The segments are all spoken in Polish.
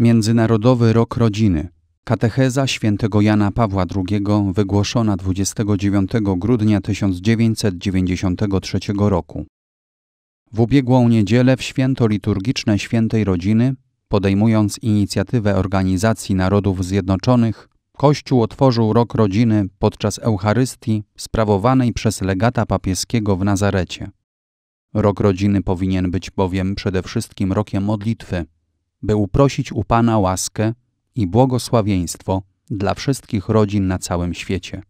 Międzynarodowy Rok Rodziny. Katecheza świętego Jana Pawła II wygłoszona 29 grudnia 1993 roku. W ubiegłą niedzielę w święto liturgiczne Świętej Rodziny, podejmując inicjatywę Organizacji Narodów Zjednoczonych, Kościół otworzył rok rodziny podczas Eucharystii sprawowanej przez legata papieskiego w Nazarecie. Rok rodziny powinien być bowiem przede wszystkim rokiem modlitwy, by uprosić u Pana łaskę i błogosławieństwo dla wszystkich rodzin na całym świecie.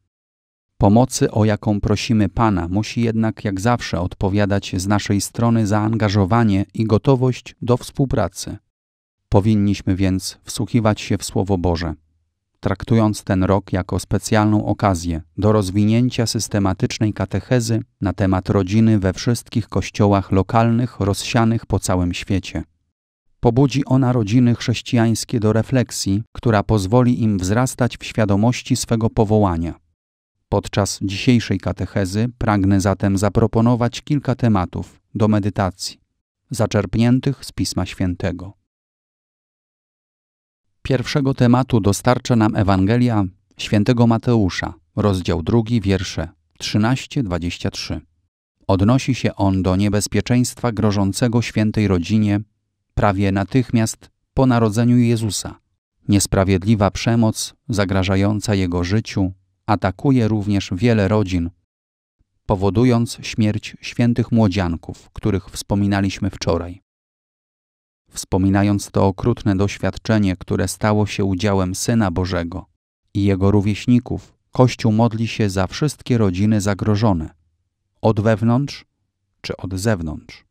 Pomocy, o jaką prosimy Pana, musi jednak jak zawsze odpowiadać z naszej strony zaangażowanie i gotowość do współpracy. Powinniśmy więc wsłuchiwać się w Słowo Boże, traktując ten rok jako specjalną okazję do rozwinięcia systematycznej katechezy na temat rodziny we wszystkich kościołach lokalnych rozsianych po całym świecie. Pobudzi ona rodziny chrześcijańskie do refleksji, która pozwoli im wzrastać w świadomości swego powołania. Podczas dzisiejszej katechezy pragnę zatem zaproponować kilka tematów do medytacji, zaczerpniętych z Pisma Świętego. Pierwszego tematu dostarcza nam Ewangelia świętego Mateusza, rozdział drugi, wiersze 13-23. Odnosi się on do niebezpieczeństwa grożącego świętej rodzinie prawie natychmiast po narodzeniu Jezusa. Niesprawiedliwa przemoc zagrażająca jego życiu atakuje również wiele rodzin, powodując śmierć świętych młodzianków, których wspominaliśmy wczoraj. Wspominając to okrutne doświadczenie, które stało się udziałem Syna Bożego i jego rówieśników, Kościół modli się za wszystkie rodziny zagrożone, od wewnątrz czy od zewnątrz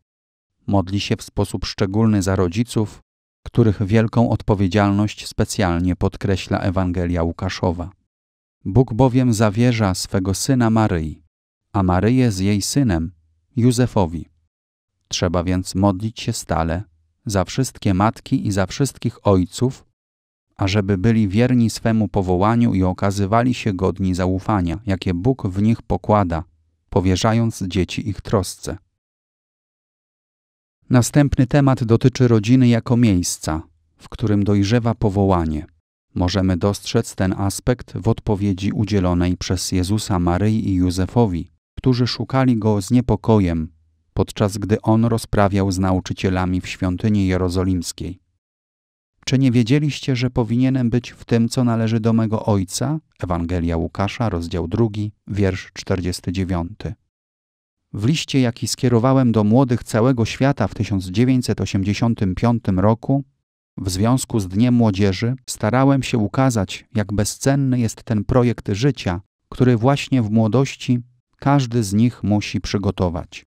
modli się w sposób szczególny za rodziców, których wielką odpowiedzialność specjalnie podkreśla Ewangelia Łukaszowa. Bóg bowiem zawierza swego syna Maryi, a Maryję z jej synem, Józefowi. Trzeba więc modlić się stale za wszystkie matki i za wszystkich ojców, ażeby byli wierni swemu powołaniu i okazywali się godni zaufania, jakie Bóg w nich pokłada, powierzając dzieci ich trosce. Następny temat dotyczy rodziny jako miejsca, w którym dojrzewa powołanie. Możemy dostrzec ten aspekt w odpowiedzi udzielonej przez Jezusa Maryi i Józefowi, którzy szukali go z niepokojem, podczas gdy on rozprawiał z nauczycielami w świątyni jerozolimskiej. Czy nie wiedzieliście, że powinienem być w tym, co należy do mego ojca? Ewangelia Łukasza, rozdział 2, wiersz 49. W liście, jaki skierowałem do młodych całego świata w 1985 roku, w związku z Dniem Młodzieży, starałem się ukazać, jak bezcenny jest ten projekt życia, który właśnie w młodości każdy z nich musi przygotować.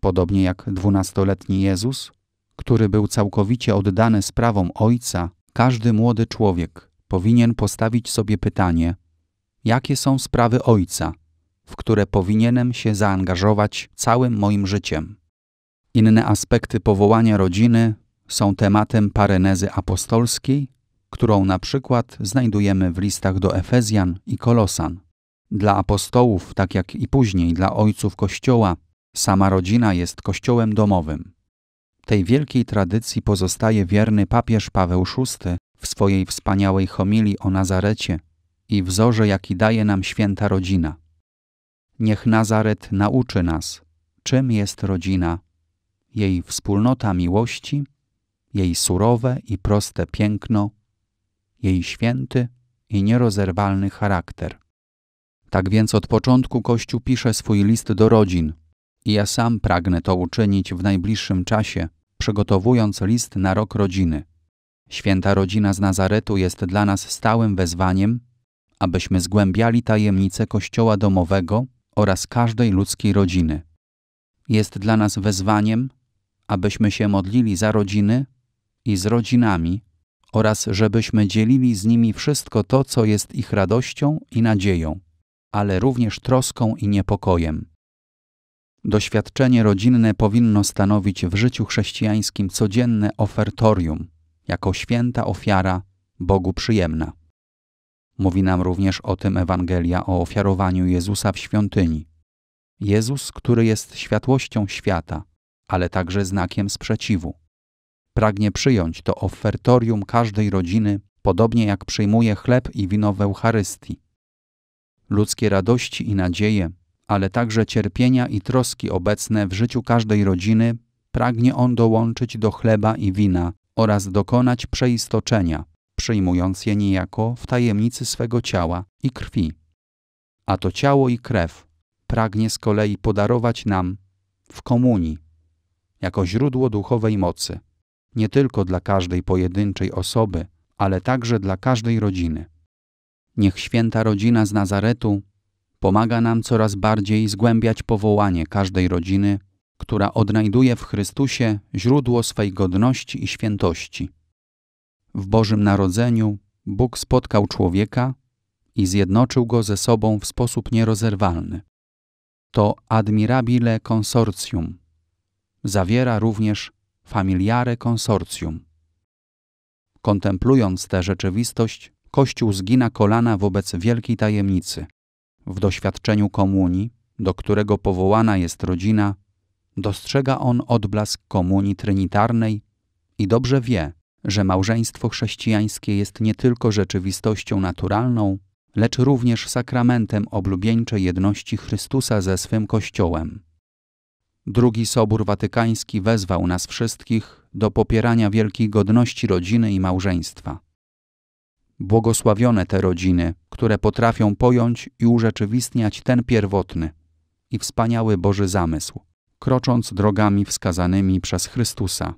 Podobnie jak dwunastoletni Jezus, który był całkowicie oddany sprawom Ojca, każdy młody człowiek powinien postawić sobie pytanie: jakie są sprawy Ojca? w które powinienem się zaangażować całym moim życiem. Inne aspekty powołania rodziny są tematem parenezy apostolskiej, którą na przykład znajdujemy w listach do Efezjan i Kolosan. Dla apostołów, tak jak i później dla ojców Kościoła, sama rodzina jest kościołem domowym. Tej wielkiej tradycji pozostaje wierny papież Paweł VI w swojej wspaniałej homilii o Nazarecie i wzorze, jaki daje nam święta rodzina. Niech Nazaret nauczy nas, czym jest rodzina, jej wspólnota miłości, jej surowe i proste piękno, jej święty i nierozerwalny charakter. Tak więc od początku Kościół pisze swój list do rodzin i ja sam pragnę to uczynić w najbliższym czasie, przygotowując list na rok rodziny. Święta rodzina z Nazaretu jest dla nas stałym wezwaniem, abyśmy zgłębiali tajemnice Kościoła domowego oraz każdej ludzkiej rodziny. Jest dla nas wezwaniem, abyśmy się modlili za rodziny i z rodzinami oraz żebyśmy dzielili z nimi wszystko to, co jest ich radością i nadzieją, ale również troską i niepokojem. Doświadczenie rodzinne powinno stanowić w życiu chrześcijańskim codzienne ofertorium, jako święta ofiara Bogu przyjemna. Mówi nam również o tym Ewangelia o ofiarowaniu Jezusa w świątyni. Jezus, który jest światłością świata, ale także znakiem sprzeciwu. Pragnie przyjąć to ofertorium każdej rodziny, podobnie jak przyjmuje chleb i wino w Eucharystii. Ludzkie radości i nadzieje, ale także cierpienia i troski obecne w życiu każdej rodziny, pragnie on dołączyć do chleba i wina oraz dokonać przeistoczenia, przyjmując je niejako w tajemnicy swego ciała i krwi. A to ciało i krew pragnie z kolei podarować nam w komunii, jako źródło duchowej mocy, nie tylko dla każdej pojedynczej osoby, ale także dla każdej rodziny. Niech święta rodzina z Nazaretu pomaga nam coraz bardziej zgłębiać powołanie każdej rodziny, która odnajduje w Chrystusie źródło swej godności i świętości. W Bożym Narodzeniu Bóg spotkał człowieka i zjednoczył go ze sobą w sposób nierozerwalny. To admirabile consortium. Zawiera również familiare consortium. Kontemplując tę rzeczywistość, Kościół zgina kolana wobec wielkiej tajemnicy. W doświadczeniu komunii, do którego powołana jest rodzina, dostrzega on odblask komunii trinitarnej i dobrze wie, że małżeństwo chrześcijańskie jest nie tylko rzeczywistością naturalną, lecz również sakramentem oblubieńczej jedności Chrystusa ze swym Kościołem. Drugi Sobór Watykański wezwał nas wszystkich do popierania wielkiej godności rodziny i małżeństwa. Błogosławione te rodziny, które potrafią pojąć i urzeczywistniać ten pierwotny i wspaniały Boży zamysł, krocząc drogami wskazanymi przez Chrystusa.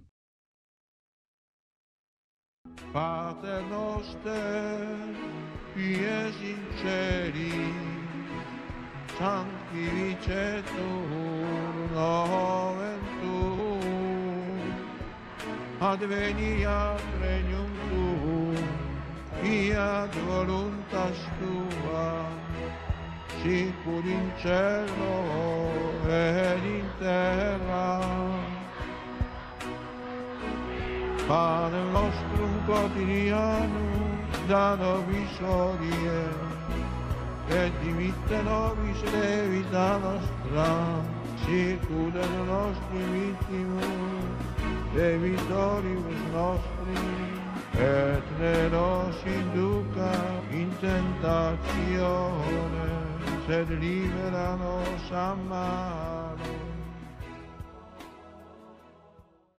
Pater nostri ies in celi, sancti vicetur noventum, advenia regnum tuum, fiat voluntas tua, sicur in cielo e in terra, pane nostro quotidiano, da nobis odie, e dimitte nobis levita nostra, circude le nostre vittime, e vittoribus nostri, et ne nos induca in tentazione, sed libera nos a